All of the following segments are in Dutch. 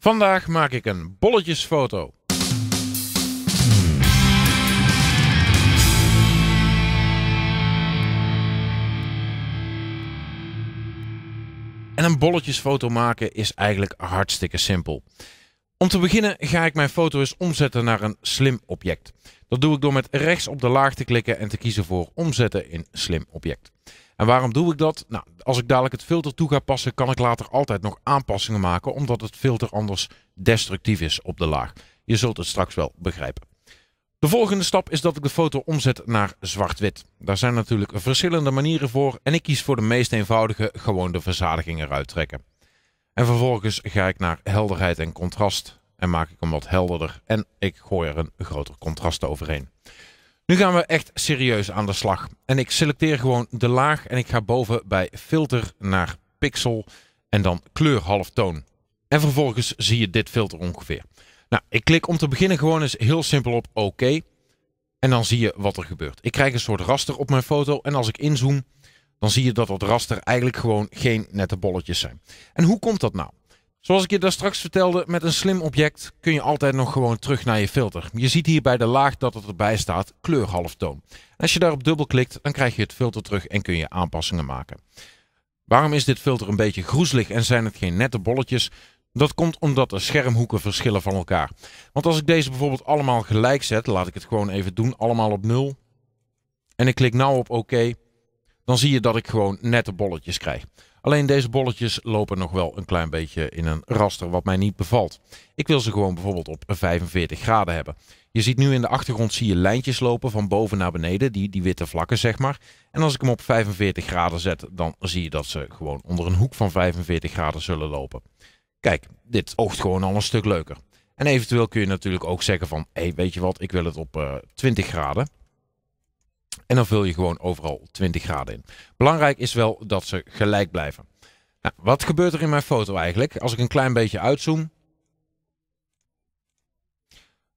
Vandaag maak ik een bolletjesfoto. En een bolletjesfoto maken is eigenlijk hartstikke simpel. Om te beginnen ga ik mijn foto eens omzetten naar een slim object. Dat doe ik door met rechts op de laag te klikken en te kiezen voor omzetten in slim object. En waarom doe ik dat? Nou, als ik dadelijk het filter toe ga passen, kan ik later altijd nog aanpassingen maken, omdat het filter anders destructief is op de laag. Je zult het straks wel begrijpen. De volgende stap is dat ik de foto omzet naar zwart-wit. Daar zijn natuurlijk verschillende manieren voor en ik kies voor de meest eenvoudige, gewoon de verzadiging eruit trekken. En vervolgens ga ik naar helderheid en contrast en maak ik hem wat helderder en ik gooi er een groter contrast overheen. Nu gaan we echt serieus aan de slag. En ik selecteer gewoon de laag en ik ga boven bij filter naar pixel en dan kleur halftoon. En vervolgens zie je dit filter ongeveer. Nou, ik klik om te beginnen gewoon eens heel simpel op oké. En dan zie je wat er gebeurt. Ik krijg een soort raster op mijn foto en als ik inzoom, dan zie je dat dat raster eigenlijk gewoon geen nette bolletjes zijn. En hoe komt dat nou? Zoals ik je daar straks vertelde, met een slim object kun je altijd nog gewoon terug naar je filter. Je ziet hier bij de laag dat het erbij staat kleurhalftoon. Als je daarop dubbel klikt, dan krijg je het filter terug en kun je aanpassingen maken. Waarom is dit filter een beetje groezelig en zijn het geen nette bolletjes? Dat komt omdat de schermhoeken verschillen van elkaar. Want als ik deze bijvoorbeeld allemaal gelijk zet, laat ik het gewoon even doen, allemaal op 0. En ik klik nou op oké. OK, dan zie je dat ik gewoon nette bolletjes krijg. Alleen deze bolletjes lopen nog wel een klein beetje in een raster wat mij niet bevalt. Ik wil ze gewoon bijvoorbeeld op 45 graden hebben. Je ziet nu in de achtergrond zie je lijntjes lopen van boven naar beneden, die, die witte vlakken zeg maar. En als ik hem op 45 graden zet, dan zie je dat ze gewoon onder een hoek van 45 graden zullen lopen. Kijk, dit oogt gewoon al een stuk leuker. En eventueel kun je natuurlijk ook zeggen van, hé hey, weet je wat, ik wil het op 20 eh, graden. En dan vul je gewoon overal 20 graden in. Belangrijk is wel dat ze gelijk blijven. Nou, wat gebeurt er in mijn foto eigenlijk? Als ik een klein beetje uitzoom,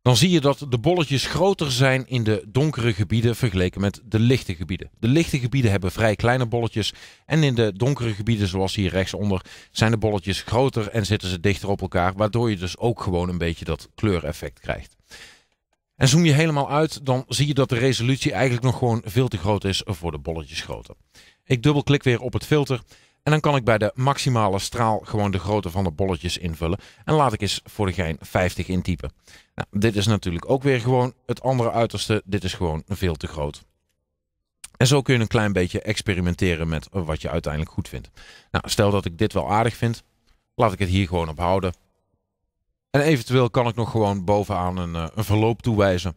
dan zie je dat de bolletjes groter zijn in de donkere gebieden vergeleken met de lichte gebieden. De lichte gebieden hebben vrij kleine bolletjes en in de donkere gebieden, zoals hier rechtsonder, zijn de bolletjes groter en zitten ze dichter op elkaar, waardoor je dus ook gewoon een beetje dat kleureffect krijgt. En zoom je helemaal uit, dan zie je dat de resolutie eigenlijk nog gewoon veel te groot is voor de bolletjesgrootte. Ik dubbelklik weer op het filter en dan kan ik bij de maximale straal gewoon de grootte van de bolletjes invullen. En laat ik eens voor de gein 50 intypen. Nou, dit is natuurlijk ook weer gewoon het andere uiterste. Dit is gewoon veel te groot. En zo kun je een klein beetje experimenteren met wat je uiteindelijk goed vindt. Nou, stel dat ik dit wel aardig vind, laat ik het hier gewoon op houden. En eventueel kan ik nog gewoon bovenaan een, eh, een verloop toewijzen.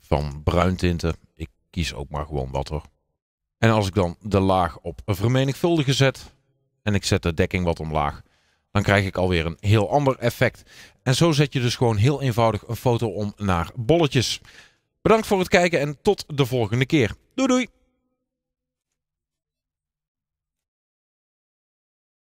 Van tinten. Ik kies ook maar gewoon wat hoor. En als ik dan de laag op een vermenigvuldige zet. En ik zet de dekking wat omlaag. Dan krijg ik alweer een heel ander effect. En zo zet je dus gewoon heel eenvoudig een foto om naar bolletjes. Bedankt voor het kijken en tot de volgende keer. Doei doei!